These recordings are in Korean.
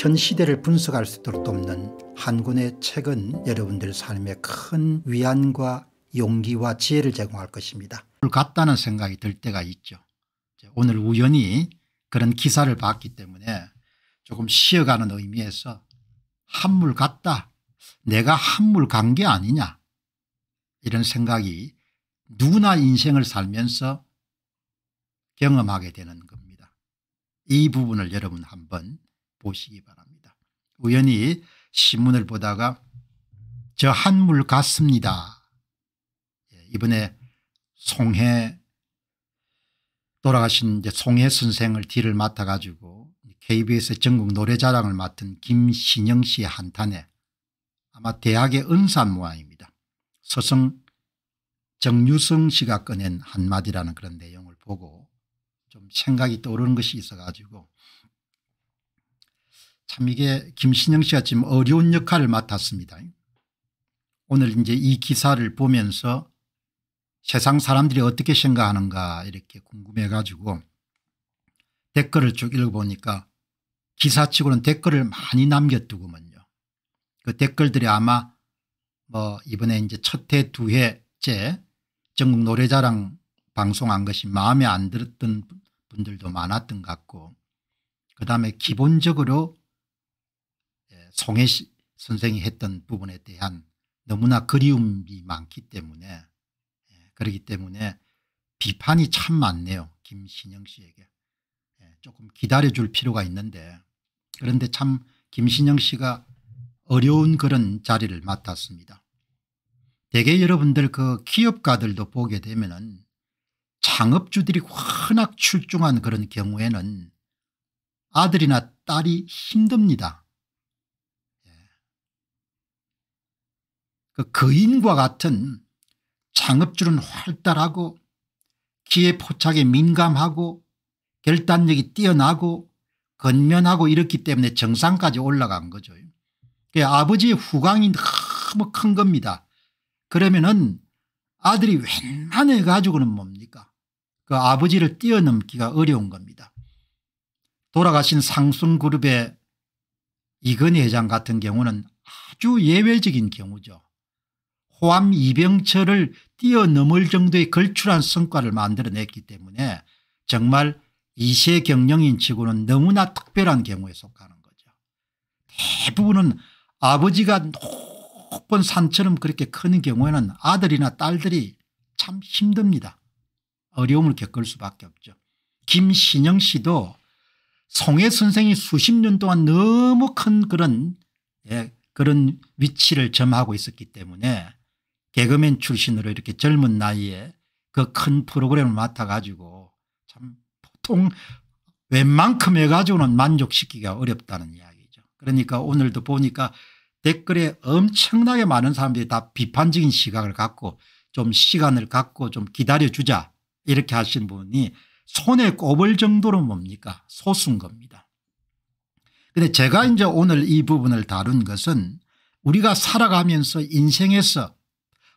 현 시대를 분석할 수 있도록 돕는 한군의 책은 여러분들 삶에 큰 위안과 용기와 지혜를 제공할 것입니다. 같다는 생각이 들 때가 있죠. 오늘 우연히 그런 기사를 봤기 때문에 조금 쉬어가는 의미에서 한물 같다 내가 한물 간 게 아니냐 이런 생각이 누구나 인생을 살면서 경험하게 되는 겁니다. 이 부분을 여러분 한번 보시기 바랍니다. 우연히 신문을 보다가 저 한물 갔습니다. 예, 이번에 송해 돌아가신 이제 송해 선생을 뒤를 맡아가지고 KBS 전국 노래자랑을 맡은 김신영 씨의 한탄에 아마 대학의 은산 모양입니다. 서성 정유성 씨가 꺼낸 한마디라는 그런 내용을 보고 좀 생각이 떠오르는 것이 있어가지고 참 이게 김신영 씨가 지금 어려운 역할을 맡았습니다. 오늘 이제 이 기사를 보면서 세상 사람들이 어떻게 생각하는가 이렇게 궁금해 가지고 댓글을 쭉 읽어보니까 기사치고는 댓글을 많이 남겼더구먼요. 그 댓글들이 아마 뭐 이번에 이제 첫 해 두 해째 전국 노래자랑 방송한 것이 마음에 안 들었던 분들도 많았던 것 같고 그다음에 기본적으로 송혜 선생이 했던 부분에 대한 너무나 그리움이 많기 때문에 예, 그렇기 때문에 비판이 참 많네요. 김신영 씨에게. 예, 조금 기다려줄 필요가 있는데 그런데 참 김신영 씨가 어려운 그런 자리를 맡았습니다. 대개 여러분들 그 기업가들도 보게 되면 은 창업주들이 워낙 출중한 그런 경우에는 아들이나 딸이 힘듭니다. 그 거인과 같은 창업주는 활달하고 기회 포착에 민감하고 결단력이 뛰어나고 건면하고 이렇기 때문에 정상까지 올라간 거죠. 그 아버지의 후광이 너무 큰 겁니다. 그러면은 아들이 웬만해 가지고는 뭡니까 그 아버지를 뛰어넘기가 어려운 겁니다. 돌아가신 상순그룹의 이건희 회장 같은 경우는 아주 예외적인 경우죠. 호암 이병철을 뛰어넘을 정도의 걸출한 성과를 만들어냈기 때문에 정말 2세 경영인 치고는 너무나 특별한 경우에 속하는 거죠. 대부분은 아버지가 높은 산처럼 그렇게 크는 경우에는 아들이나 딸들이 참 힘듭니다. 어려움을 겪을 수밖에 없죠. 김신영 씨도 송혜 선생이 수십 년 동안 너무 큰 그런 예, 그런 위치를 점하고 있었기 때문에 개그맨 출신으로 이렇게 젊은 나이에 그 큰 프로그램을 맡아가지고 참 보통 웬만큼 해가지고는 만족시키기가 어렵다는 이야기죠. 그러니까 오늘도 보니까 댓글에 엄청나게 많은 사람들이 다 비판적인 시각을 갖고 좀 시간을 갖고 좀 기다려주자 이렇게 하신 분이 손에 꼽을 정도로 뭡니까 소수인 겁니다. 근데 제가 이제 오늘 이 부분을 다룬 것은 우리가 살아가면서 인생에서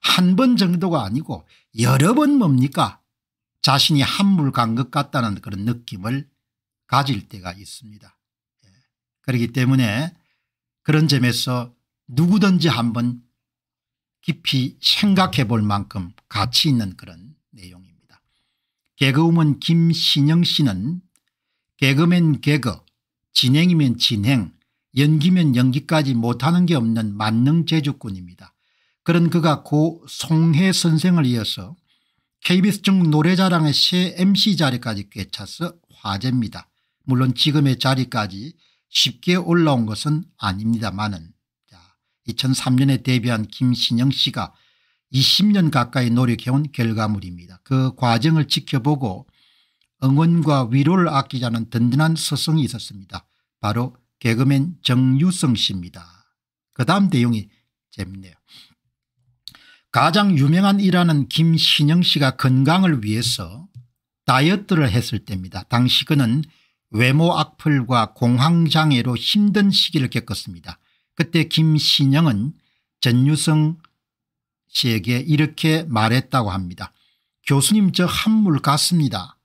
한번 정도가 아니고 여러 번 뭡니까 자신이 한물 간 것 같다는 그런 느낌을 가질 때가 있습니다. 예. 그렇기 때문에 그런 점에서 누구든지 한 번 깊이 생각해 볼 만큼 가치 있는 그런 내용입니다. 개그우먼 김신영 씨는 개그맨 개그, 진행이면 진행, 연기면 연기까지 못하는 게 없는 만능 제주꾼입니다. 그런 그가 고 송해 선생을 이어서 KBS 중 노래자랑의 새 MC 자리까지 꿰차서 화제입니다. 물론 지금의 자리까지 쉽게 올라온 것은 아닙니다만은 2003년에 데뷔한 김신영 씨가 20년 가까이 노력해온 결과물입니다. 그 과정을 지켜보고 응원과 위로를 아끼자는 든든한 서성이 있었습니다. 바로 개그맨 정유성 씨입니다. 그 다음 내용이 재밌네요. 가장 유명한 일화는 김신영 씨가 건강을 위해서 다이어트를 했을 때입니다. 당시 그는 외모 악플과 공황장애로 힘든 시기를 겪었습니다. 그때 김신영은 전유성 씨에게 이렇게 말했다고 합니다. 교수님 저 한물 같습니다.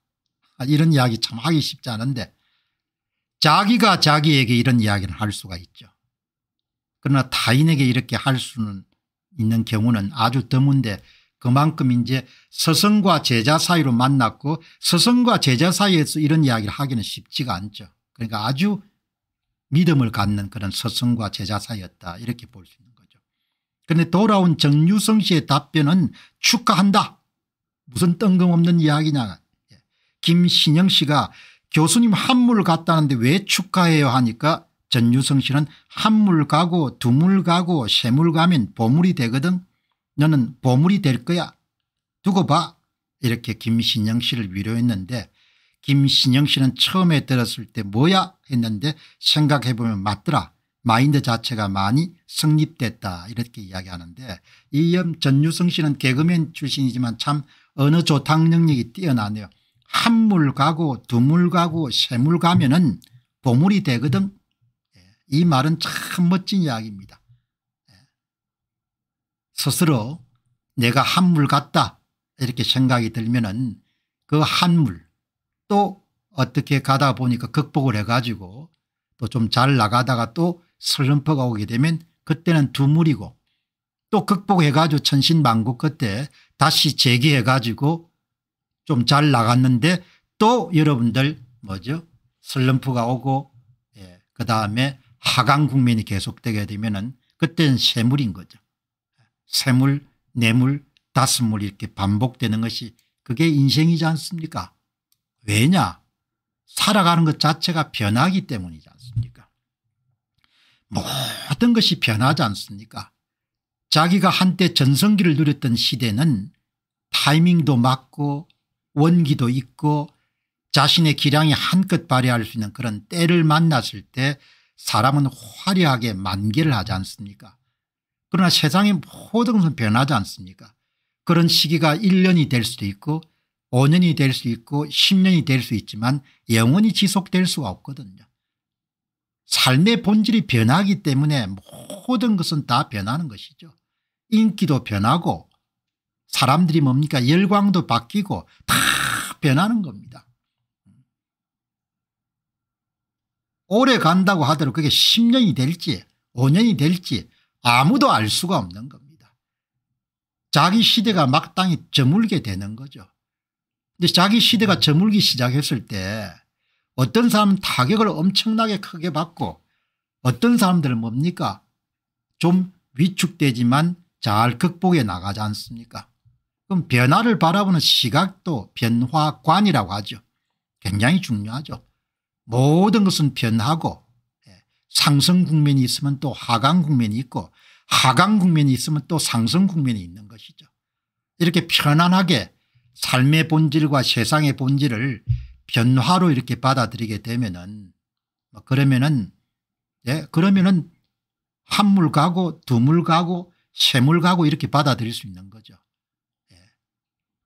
아, 이런 이야기 참 하기 쉽지 않은데 자기가 자기에게 이런 이야기를 할 수가 있죠. 그러나 타인에게 이렇게 할 수는 있는 경우는 아주 드문데 그만큼 이제 스승과 제자 사이로 만났고 스승과 제자 사이에서 이런 이야기를 하기는 쉽지가 않죠. 그러니까 아주 믿음을 갖는 그런 스승과 제자 사이였다 이렇게 볼 수 있는 거죠. 그런데 돌아온 정유성 씨의 답변은 축하한다. 무슨 뜬금없는 이야기냐. 예. 김신영 씨가 교수님 한물 갔다는데 왜 축하해요 하니까 전유성 씨는 한 물 가고 두 물 가고 세 물 가면 보물이 되거든 너는 보물이 될 거야 두고 봐 이렇게 김신영 씨를 위로했는데 김신영 씨는 처음에 들었을 때 뭐야 했는데 생각해보면 맞더라 마인드 자체가 많이 성립됐다 이렇게 이야기하는데 이 염 전유성 씨는 개그맨 출신이지만 참 어느 조탕 능력이 뛰어나네요 한 물 가고 두 물 가고 세 물 가면은 보물이 되거든 이 말은 참 멋진 이야기입니다. 예. 스스로 내가 한물 같다 이렇게 생각이 들면은 그 한물 또 어떻게 가다 보니까 극복을 해가지고 또 좀 잘 나가다가 또 슬럼프가 오게 되면 그때는 두물이고 또 극복해가지고 천신만고 그때 다시 재기해가지고 좀 잘 나갔는데 또 여러분들 뭐죠 슬럼프가 오고 예, 그 다음에 하강 국면이 계속되게 되면은 그때는 세물인 거죠. 세물, 내물 다섯물 이렇게 반복되는 것이 그게 인생이지 않습니까? 왜냐? 살아가는 것 자체가 변하기 때문이지 않습니까? 모든 것이 변하지 않습니까? 자기가 한때 전성기를 누렸던 시대는 타이밍도 맞고 원기도 있고 자신의 기량이 한껏 발휘할 수 있는 그런 때를 만났을 때 사람은 화려하게 만개를 하지 않습니까 그러나 세상의 모든 것은 변하지 않습니까 그런 시기가 1년이 될 수도 있고 5년이 될 수 있고 10년이 될 수 있지만 영원히 지속될 수가 없거든요. 삶의 본질이 변하기 때문에 모든 것은 다 변하는 것이죠. 인기도 변하고 사람들이 뭡니까 열광도 바뀌고 다 변하는 겁니다. 오래 간다고 하더라도 그게 10년이 될지 5년이 될지 아무도 알 수가 없는 겁니다. 자기 시대가 막당히 저물게 되는 거죠. 근데 자기 시대가 음. 저물기 시작했을 때 어떤 사람은 타격을 엄청나게 크게 받고 어떤 사람들은 뭡니까 좀 위축되지만 잘 극복해 나가지 않습니까 그럼 변화를 바라보는 시각도 변화관이라고 하죠. 굉장히 중요하죠. 모든 것은 변하고 예, 상승 국면이 있으면 또 하강 국면이 있고 하강 국면이 있으면 또 상승 국면이 있는 것이죠. 이렇게 편안하게 삶의 본질과 세상의 본질을 변화로 이렇게 받아들이게 되면은 뭐 그러면은 예 그러면은 한물 가고 두물 가고 세 물 가고 이렇게 받아들일 수 있는 거죠. 예.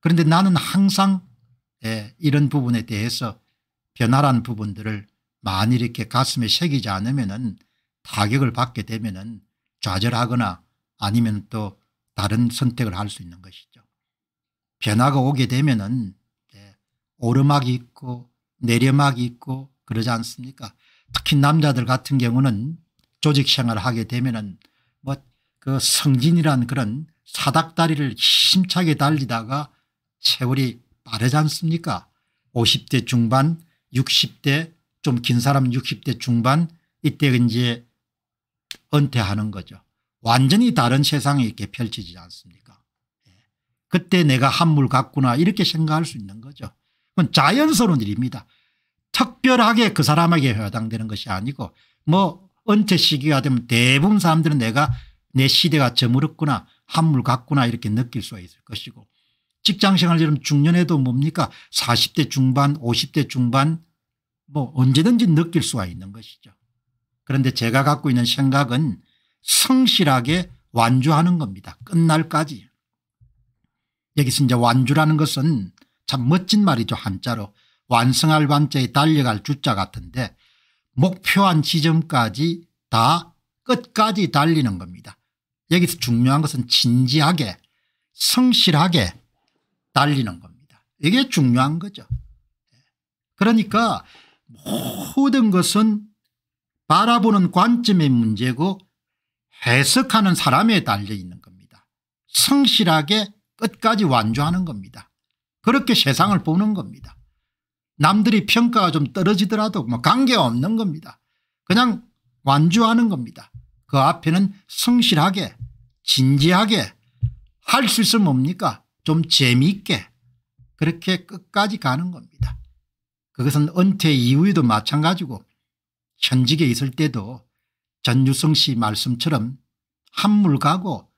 그런데 나는 항상 예, 이런 부분에 대해서 변화란 부분들을 많이 이렇게 가슴에 새기지 않으면 은 타격을 받게 되면 은 좌절하거나 아니면 또 다른 선택을 할 수 있는 것이죠. 변화가 오게 되면 네, 오르막이 있고 내려막이 있고 그러지 않습니까 특히 남자들 같은 경우는 조직생활을 하게 되면 뭐그 성진이란 그런 사닥다리를 힘차게 달리다가 세월이 빠르지 않습니까 50대 중반 60대 좀 긴사람 60대 중반 이때 이제 은퇴하는 거죠. 완전히 다른 세상이 이렇게 펼쳐지지 않습니까 예. 그때 내가 한물 갔구나 이렇게 생각할 수 있는 거죠. 그건 자연스러운 일입니다. 특별하게 그 사람에게 해당되는 것이 아니고 뭐 은퇴 시기가 되면 대부분 사람들은 내가 내 시대가 저물었구나 한물 갔구나 이렇게 느낄 수가 있을 것이고 직장생활 여러분 중년에도 뭡니까 40대 중반 50대 중반 뭐 언제든지 느낄 수가 있는 것이죠. 그런데 제가 갖고 있는 생각은 성실하게 완주하는 겁니다. 끝날까지. 여기서 이제 완주라는 것은 참 멋진 말이죠 한자로 완성할 반자에 달려갈 주자 같은데 목표한 지점까지 다 끝까지 달리는 겁니다. 여기서 중요한 것은 진지하게 성실하게 달리는 겁니다. 이게 중요한 거죠. 그러니까 모든 것은 바라보는 관점의 문제고 해석하는 사람에 달려 있는 겁니다. 성실하게 끝까지 완주하는 겁니다. 그렇게 세상을 보는 겁니다. 남들이 평가가 좀 떨어지더라도 뭐 관계없는 겁니다. 그냥 완주하는 겁니다. 그 앞에는 성실하게 진지하게 할 수 있으면 뭡니까 좀 재미있게 그렇게 끝까지 가는 겁니다. 그것은 은퇴 이후에도 마찬가지고 현직에 있을 때도 전유성 씨 말씀처럼 한물 가고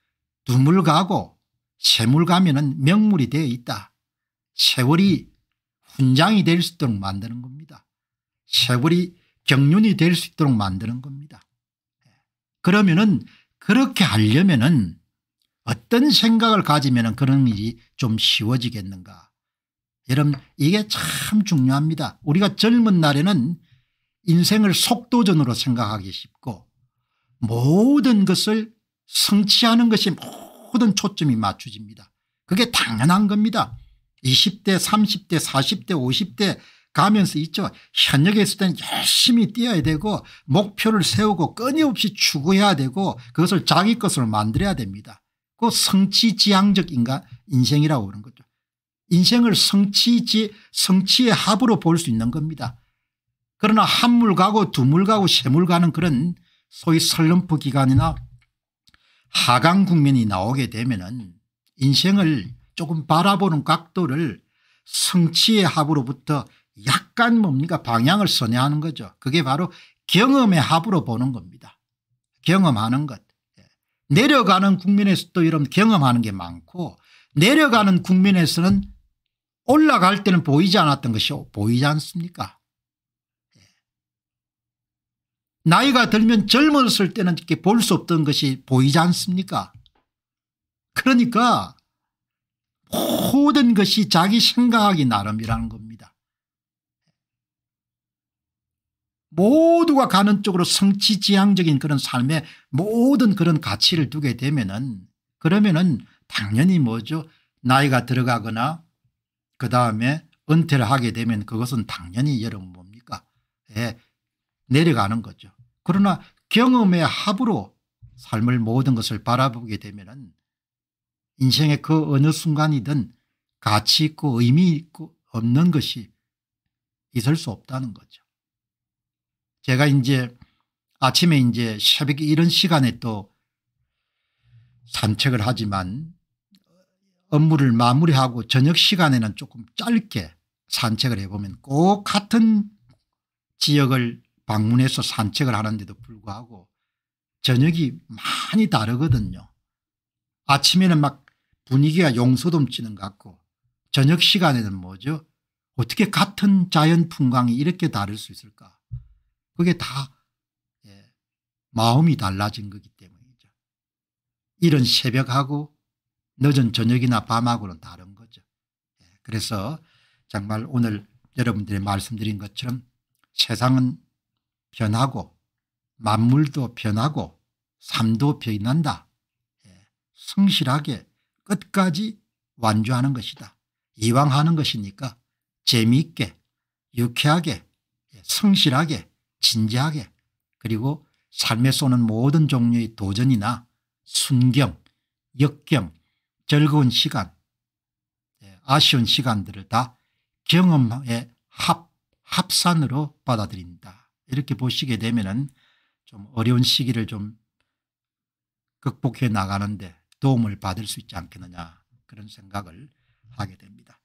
두물 가고 세물 가면은 명물이 되어 있다. 세월이 훈장이 될 수 있도록 만드는 겁니다. 세월이 경륜이 될 수 있도록 만드는 겁니다. 예. 그러면은 그렇게 하려면은 어떤 생각을 가지면 그런 일이 좀 쉬워지겠는가. 여러분 이게 참 중요합니다. 우리가 젊은 날에는 인생을 속도전으로 생각하기 쉽고 모든 것을 성취하는 것이 모든 초점이 맞춰집니다. 그게 당연한 겁니다. 20대 30대 40대 50대 가면서 있죠. 현역에 있을 때는 열심히 뛰어야 되고 목표를 세우고 끊임없이 추구해야 되고 그것을 자기 것으로 만들어야 됩니다. 그 성취지향적 인가 인생이라고 그런 거죠. 인생을 성취지 성취의 합으로 볼 수 있는 겁니다. 그러나 한물 가고 두물 가고 세물 가는 그런 소위 설렘프 기간이나 하강 국면이 나오게 되면은 인생을 조금 바라보는 각도를 성취의 합으로부터 약간 뭡니까 방향을 선회하는 거죠. 그게 바로 경험의 합으로 보는 겁니다. 경험하는 것. 내려가는 국민에서도 이런 경험하는 게 많고 내려가는 국민에서는 올라갈 때는 보이지 않았던 것이 보이지 않습니까 예. 나이가 들면 젊었을 때는 이렇게 볼 수 없던 것이 보이지 않습니까 그러니까 모든 것이 자기 생각하기 나름이라는 겁니다. 모두가 가는 쪽으로 성취지향적인 그런 삶의 모든 그런 가치를 두게 되면은 그러면은 당연히 뭐죠 나이가 들어가거나 그 다음에 은퇴를 하게 되면 그것은 당연히 여러분 뭡니까 예, 내려가는 거죠. 그러나 경험의 합으로 삶을 모든 것을 바라보게 되면은 인생의 그 어느 순간이든 가치 있고 의미 있고 없는 것이 있을 수 없다는 거죠. 제가 이제 아침에 이제 새벽 이런 시간에 또 산책을 하지만 업무를 마무리하고 저녁 시간에는 조금 짧게 산책을 해보면 꼭 같은 지역을 방문해서 산책을 하는데도 불구하고 저녁이 많이 다르거든요. 아침에는 막 분위기가 용소돔 치는 것 같고 저녁 시간에는 뭐죠 어떻게 같은 자연 풍광이 이렇게 다를 수 있을까 그게 다 예, 마음이 달라진 거기 때문이죠. 이른 새벽하고 늦은 저녁이나 밤하고는 다른 거죠. 예, 그래서 정말 오늘 여러분들이 말씀드린 것처럼 세상은 변하고 만물도 변하고 삶도 변한다. 예, 성실하게 끝까지 완주하는 것이다. 이왕 하는 것이니까 재미있게 유쾌하게 예, 성실하게 진지하게 그리고 삶에 쏘는 모든 종류의 도전이나 순경 역경 즐거운 시간 예, 아쉬운 시간들을 다 경험의 합, 합산으로 받아들인다. 이렇게 보시게 되면 은좀 어려운 시기를 좀 극복해 나가는데 도움을 받을 수 있지 않겠느냐 그런 생각을 하게 됩니다.